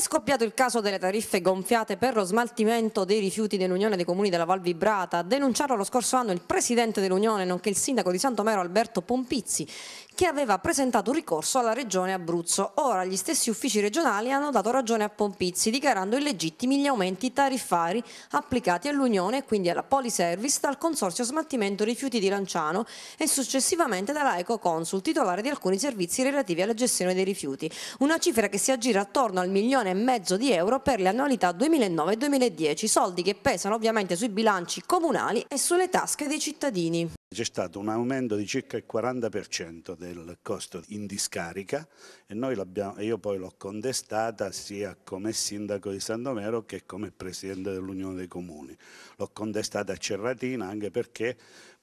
scoppiato il caso delle tariffe gonfiate per lo smaltimento dei rifiuti dell'Unione dei Comuni della Val Vibrata. denunciarlo lo scorso anno il presidente dell'Unione, nonché il sindaco di Santomero Alberto Pompizzi, che aveva presentato un ricorso alla regione Abruzzo. Ora gli stessi uffici regionali hanno dato ragione a Pompizzi, dichiarando illegittimi gli aumenti tariffari applicati all'Unione e quindi alla Poliservice dal Consorzio Smaltimento Rifiuti di Lanciano e successivamente dalla Eco Consul, titolare di alcuni servizi relativi alla gestione dei rifiuti. Una cifra che si aggira attorno al milione e mezzo di euro per le annualità 2009-2010, soldi che pesano ovviamente sui bilanci comunali e sulle tasche dei cittadini. C'è stato un aumento di circa il 40% del costo in discarica e noi io poi l'ho contestata sia come sindaco di San Domero che come presidente dell'Unione dei Comuni. L'ho contestata a Cerratina anche perché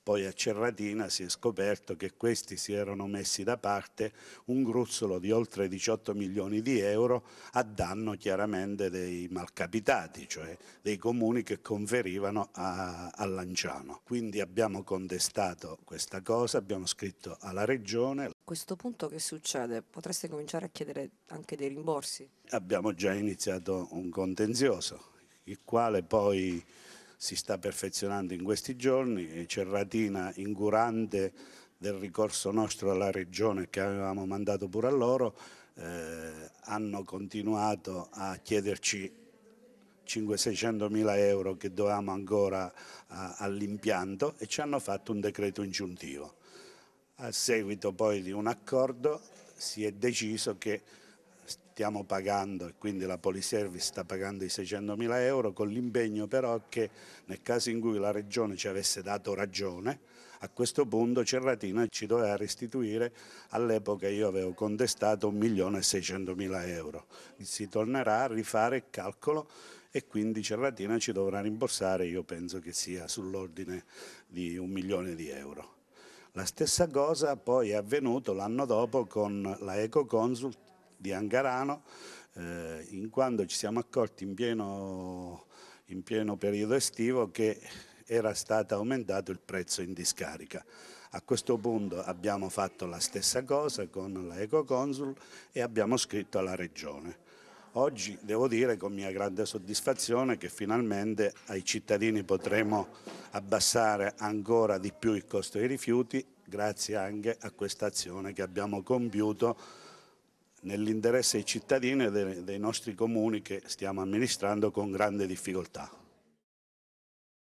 poi a Cerratina si è scoperto che questi si erano messi da parte un gruzzolo di oltre 18 milioni di euro a danno chiaramente dei malcapitati, cioè dei comuni che conferivano a, a Lanciano. Quindi abbiamo contestato questa cosa, abbiamo scritto alla Regione. A questo punto che succede? Potreste cominciare a chiedere anche dei rimborsi? Abbiamo già iniziato un contenzioso, il quale poi si sta perfezionando in questi giorni, Cerratina ingurante del ricorso nostro alla Regione che avevamo mandato pure a loro, eh, hanno continuato a chiederci 500-600 mila euro che dovevamo ancora all'impianto e ci hanno fatto un decreto ingiuntivo. A seguito poi di un accordo si è deciso che stiamo pagando e quindi la Poliservice sta pagando i 600 mila euro con l'impegno però che nel caso in cui la Regione ci avesse dato ragione a questo punto Cerratina ci doveva restituire, all'epoca io avevo contestato milione e 600 mila euro, si tornerà a rifare il calcolo e quindi Cerratina ci dovrà rimborsare, io penso che sia sull'ordine di un milione di euro. La stessa cosa poi è avvenuto l'anno dopo con la Eco Consult di Angarano, eh, in quanto ci siamo accorti in pieno, in pieno periodo estivo che era stato aumentato il prezzo in discarica. A questo punto abbiamo fatto la stessa cosa con la Ecoconsul e abbiamo scritto alla Regione. Oggi devo dire con mia grande soddisfazione che finalmente ai cittadini potremo abbassare ancora di più il costo dei rifiuti grazie anche a questa azione che abbiamo compiuto nell'interesse dei cittadini e dei nostri comuni che stiamo amministrando con grande difficoltà.